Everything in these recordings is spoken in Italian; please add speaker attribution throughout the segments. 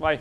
Speaker 1: Vai.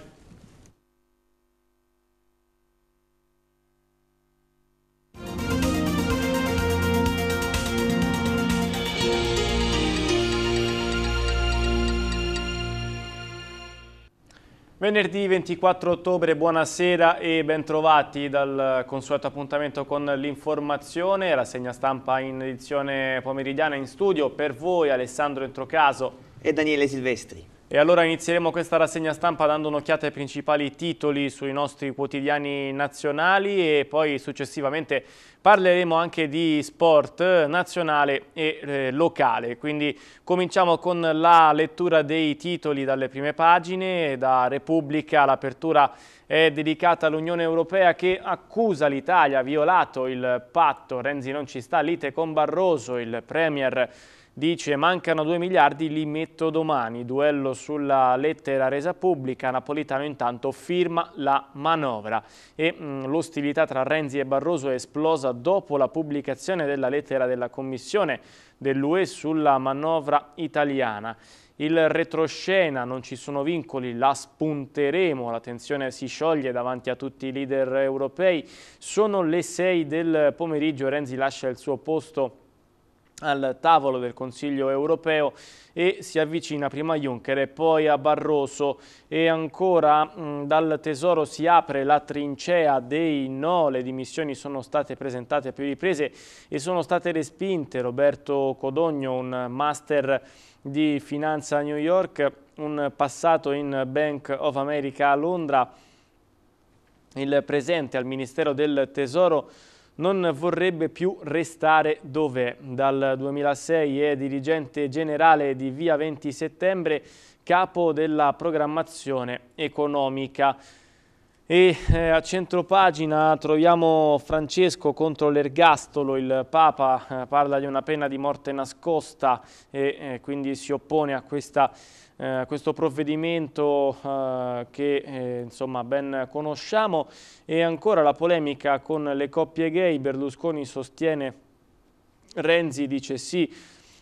Speaker 1: Venerdì 24 ottobre, buonasera e bentrovati dal consueto appuntamento con l'informazione, la segna stampa in edizione pomeridiana in studio. Per voi Alessandro Entrocaso e Daniele Silvestri. E allora inizieremo questa rassegna stampa dando un'occhiata ai principali titoli sui nostri quotidiani nazionali e poi successivamente parleremo anche di sport nazionale e eh, locale. Quindi cominciamo con la lettura dei titoli dalle prime pagine, da Repubblica l'apertura è dedicata all'Unione Europea che accusa l'Italia, ha violato il patto, Renzi non ci sta, lite con Barroso, il Premier Dice mancano 2 miliardi, li metto domani. Duello sulla lettera resa pubblica, Napolitano intanto firma la manovra. E mm, l'ostilità tra Renzi e Barroso è esplosa dopo la pubblicazione della lettera della Commissione dell'UE sulla manovra italiana. Il retroscena, non ci sono vincoli, la spunteremo, la tensione si scioglie davanti a tutti i leader europei. Sono le 6 del pomeriggio, Renzi lascia il suo posto al tavolo del Consiglio europeo e si avvicina prima a Juncker e poi a Barroso e ancora mh, mm, dal Tesoro si apre la trincea dei no, le dimissioni sono state presentate a più riprese e sono state respinte. Roberto Codogno, un master di finanza a New York, un passato in Bank of America a Londra, il presente al Ministero del Tesoro non vorrebbe più restare dove. Dal 2006 è dirigente generale di Via 20 Settembre, capo della programmazione economica. E eh, a centropagina troviamo Francesco contro l'ergastolo, il Papa eh, parla di una pena di morte nascosta e eh, quindi si oppone a questa eh, questo provvedimento eh, che eh, insomma ben conosciamo e ancora la polemica con le coppie gay, Berlusconi sostiene, Renzi dice sì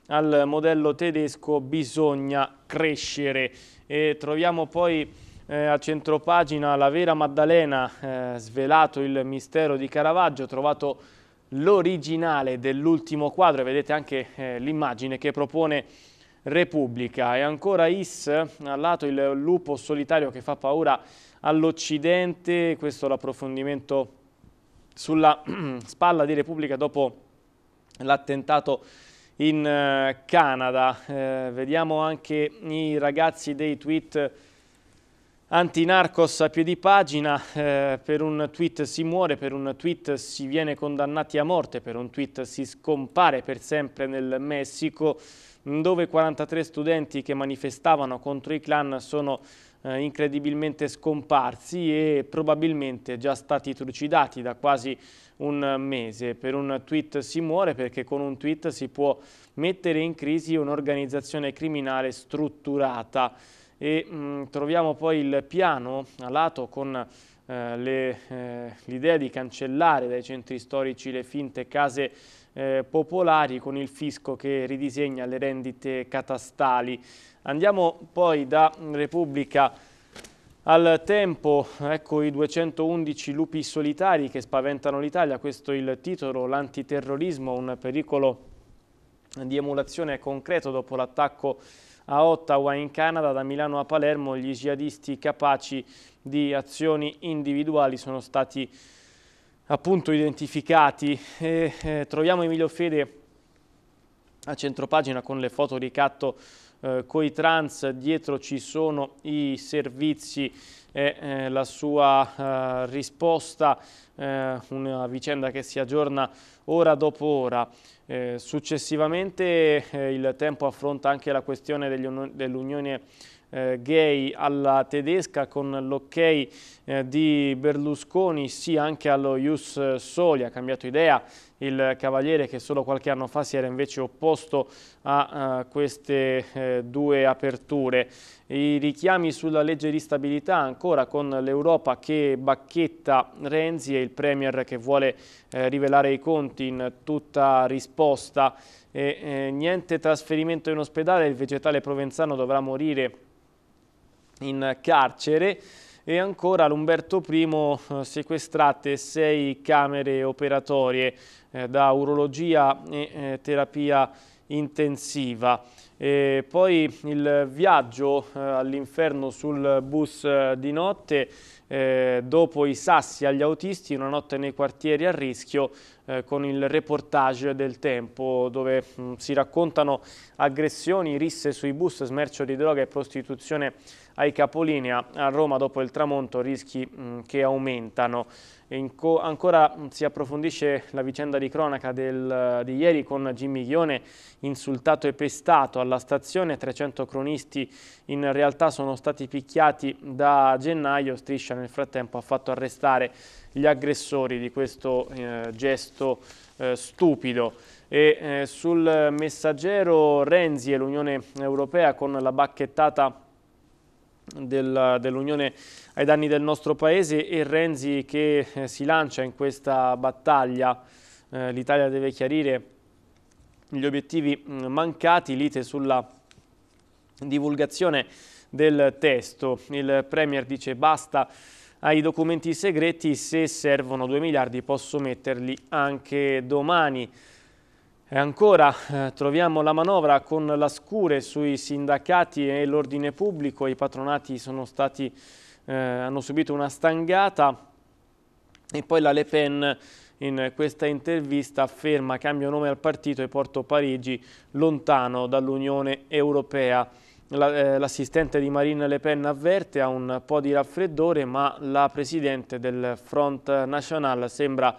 Speaker 1: al modello tedesco bisogna crescere e troviamo poi eh, a centropagina la vera Maddalena, eh, svelato il mistero di Caravaggio, trovato l'originale dell'ultimo quadro e vedete anche eh, l'immagine che propone Repubblica e ancora Is, al lato il lupo solitario che fa paura all'Occidente, questo l'approfondimento sulla spalla di Repubblica dopo l'attentato in eh, Canada. Eh, vediamo anche i ragazzi dei tweet Antinarcos a piedi pagina, eh, per un tweet si muore, per un tweet si viene condannati a morte, per un tweet si scompare per sempre nel Messico, dove 43 studenti che manifestavano contro i clan sono eh, incredibilmente scomparsi e probabilmente già stati trucidati da quasi un mese. Per un tweet si muore perché con un tweet si può mettere in crisi un'organizzazione criminale strutturata e mh, mm, troviamo poi il piano a lato con eh, eh l'idea eh, di cancellare dai centri storici le finte case eh, popolari con il fisco che ridisegna le rendite catastali. Andiamo poi da Repubblica al tempo, ecco i 211 lupi solitari che spaventano l'Italia, questo è il titolo, l'antiterrorismo, un pericolo di emulazione concreto dopo l'attacco a Ottawa in Canada, da Milano a Palermo, gli jihadisti capaci di azioni individuali sono stati appunto identificati. E, eh, troviamo Emilio Fede a centropagina con le foto ricatto eh, coi trans, dietro ci sono i servizi e eh, la sua eh, risposta, eh, una vicenda che si aggiorna ora dopo ora. Eh, successivamente eh, il tempo affronta anche la questione dell'Unione gay alla tedesca con l'ok eh, di Berlusconi, sì anche allo Ius Soli, ha cambiato idea il Cavaliere che solo qualche anno fa si era invece opposto a uh, queste eh, due aperture. I richiami sulla legge di stabilità ancora con l'Europa che bacchetta Renzi e il Premier che vuole eh, rivelare i conti in tutta risposta. E, eh, niente trasferimento in ospedale, il vegetale provenzano dovrà morire in carcere e ancora l'Umberto I eh, sequestrate sei camere operatorie eh, da urologia e eh, terapia intensiva. E poi il viaggio eh, all'inferno sul bus eh, di notte eh, dopo i sassi agli autisti, una notte nei quartieri a rischio eh, con il reportage del tempo dove mh, mm, si raccontano aggressioni, risse sui bus, smercio di droga e prostituzione ai capolinea. A Roma dopo il tramonto rischi mh, mm, che aumentano. ancora mm, si approfondisce la vicenda di cronaca del, di ieri con Jimmy Ghione insultato e pestato alla stazione. 300 cronisti in realtà sono stati picchiati da gennaio, striscia nel frattempo ha fatto arrestare gli aggressori di questo eh, gesto eh, stupido. E, eh, sul messaggero Renzi e l'Unione Europea con la bacchettata del, dell'Unione ai danni del nostro Paese e Renzi che eh, si lancia in questa battaglia. Eh, L'Italia deve chiarire gli obiettivi mm, mancati, lite sulla divulgazione del testo. Il Premier dice basta ai documenti segreti, se servono 2 miliardi posso metterli anche domani. E ancora eh, troviamo la manovra con la scure sui sindacati e l'ordine pubblico, i patronati stati, eh, hanno subito una stangata e poi la Le Pen in questa intervista afferma cambio nome al partito e porto Parigi lontano dall'Unione Europea. Eh, l'assistente di Marine Le Pen avverte, ha un po' di raffreddore, ma la presidente del Front National sembra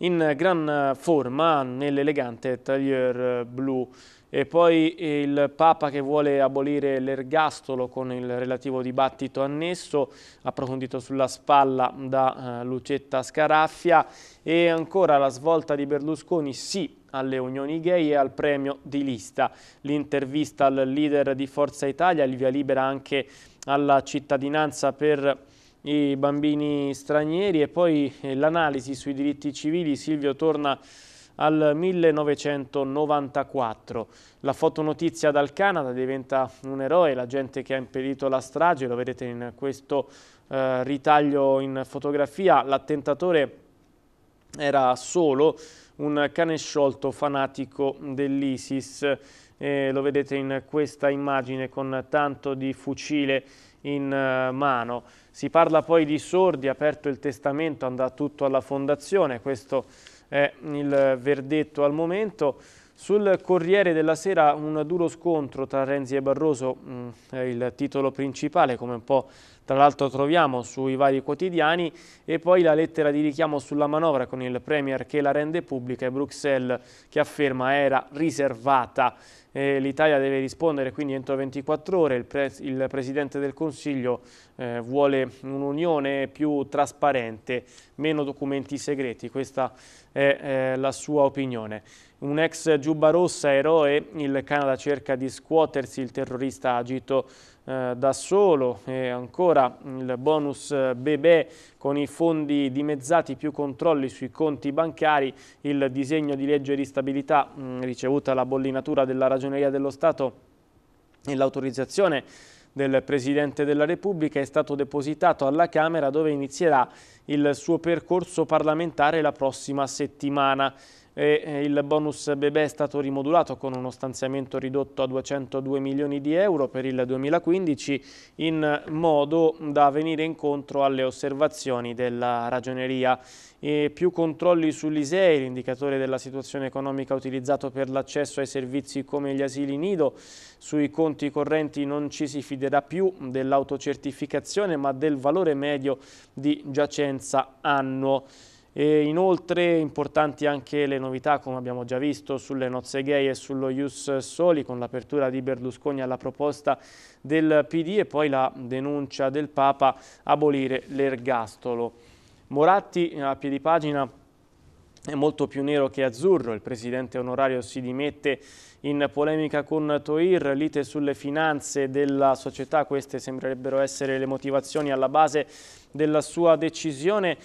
Speaker 1: in gran forma nell'elegante tailleur blu. E poi il Papa che vuole abolire l'ergastolo con il relativo dibattito annesso, approfondito sulla spalla da eh, Lucetta Scaraffia. E ancora la svolta di Berlusconi, sì alle unioni gay e al premio di lista. L'intervista al leader di Forza Italia, il via libera anche alla cittadinanza per i bambini stranieri e poi eh, l'analisi sui diritti civili. Silvio torna al 1994. La fotonotizia dal Canada diventa un eroe, la gente che ha impedito la strage, lo vedete in questo eh, ritaglio in fotografia, l'attentatore era solo, un cane sciolto fanatico dell'ISIS. Eh, lo vedete in questa immagine con tanto di fucile in eh, mano. Si parla poi di sordi, aperto il testamento, andrà tutto alla fondazione, questo è il verdetto al momento. Sul Corriere della Sera un duro scontro tra Renzi e Barroso, mh, mm, il titolo principale come un po' tra l'altro troviamo sui vari quotidiani, e poi la lettera di richiamo sulla manovra con il Premier che la rende pubblica e Bruxelles che afferma era riservata eh, l'Italia deve rispondere quindi entro 24 ore, il, pre il Presidente del Consiglio eh, vuole un'unione più trasparente, meno documenti segreti, questa è eh, la sua opinione. Un ex giubba rossa eroe, il Canada cerca di scuotersi, il terrorista agito eh, da solo e ancora il bonus eh, bebè con i fondi dimezzati più controlli sui conti bancari, il disegno di legge di stabilità ricevuta la bollinatura della Ragioneria dello Stato e l'autorizzazione del Presidente della Repubblica è stato depositato alla Camera dove inizierà il suo percorso parlamentare la prossima settimana e il bonus bebè è stato rimodulato con uno stanziamento ridotto a 202 milioni di euro per il 2015 in modo da venire incontro alle osservazioni della ragioneria. E più controlli sull'ISEI, l'indicatore della situazione economica utilizzato per l'accesso ai servizi come gli asili nido, sui conti correnti non ci si fiderà più dell'autocertificazione ma del valore medio di giacenza annuo. E inoltre importanti anche le novità come abbiamo già visto sulle nozze gay e sullo Ius Soli con l'apertura di Berlusconi alla proposta del PD e poi la denuncia del Papa abolire l'ergastolo. Moratti a piedi pagina è molto più nero che azzurro, il presidente onorario si dimette in polemica con Toir, lite sulle finanze della società, queste sembrerebbero essere le motivazioni alla base della sua decisione.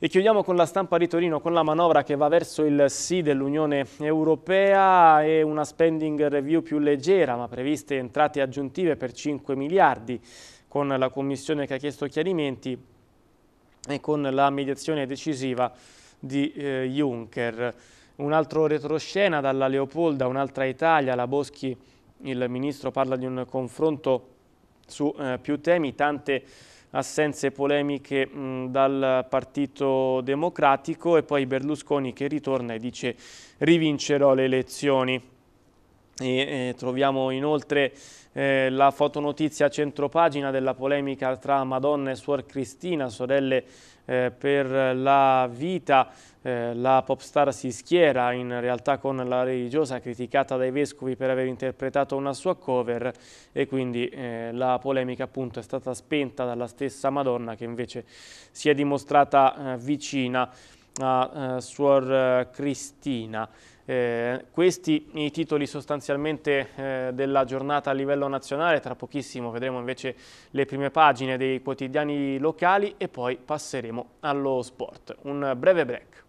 Speaker 1: E chiudiamo con la stampa di Torino, con la manovra che va verso il sì dell'Unione Europea e una spending review più leggera, ma previste entrate aggiuntive per 5 miliardi, con la Commissione che ha chiesto chiarimenti e con la mediazione decisiva di eh, Juncker. Un altro retroscena dalla Leopolda, un'altra Italia, la Boschi, il ministro parla di un confronto su eh, più temi, tante assenze polemiche mh, dal Partito Democratico e poi Berlusconi che ritorna e dice rivincerò le elezioni. E, e eh, troviamo inoltre eh, la fotonotizia a centropagina della polemica tra Madonna e Suor Cristina, sorelle eh, per la vita. Eh, la popstar si schiera in realtà con la religiosa criticata dai vescovi per aver interpretato una sua cover e quindi eh, la polemica appunto è stata spenta dalla stessa Madonna che invece si è dimostrata eh, vicina a eh, Suor eh, Cristina. Eh, questi i titoli sostanzialmente eh, della giornata a livello nazionale, tra pochissimo vedremo invece le prime pagine dei quotidiani locali e poi passeremo allo sport. Un breve break.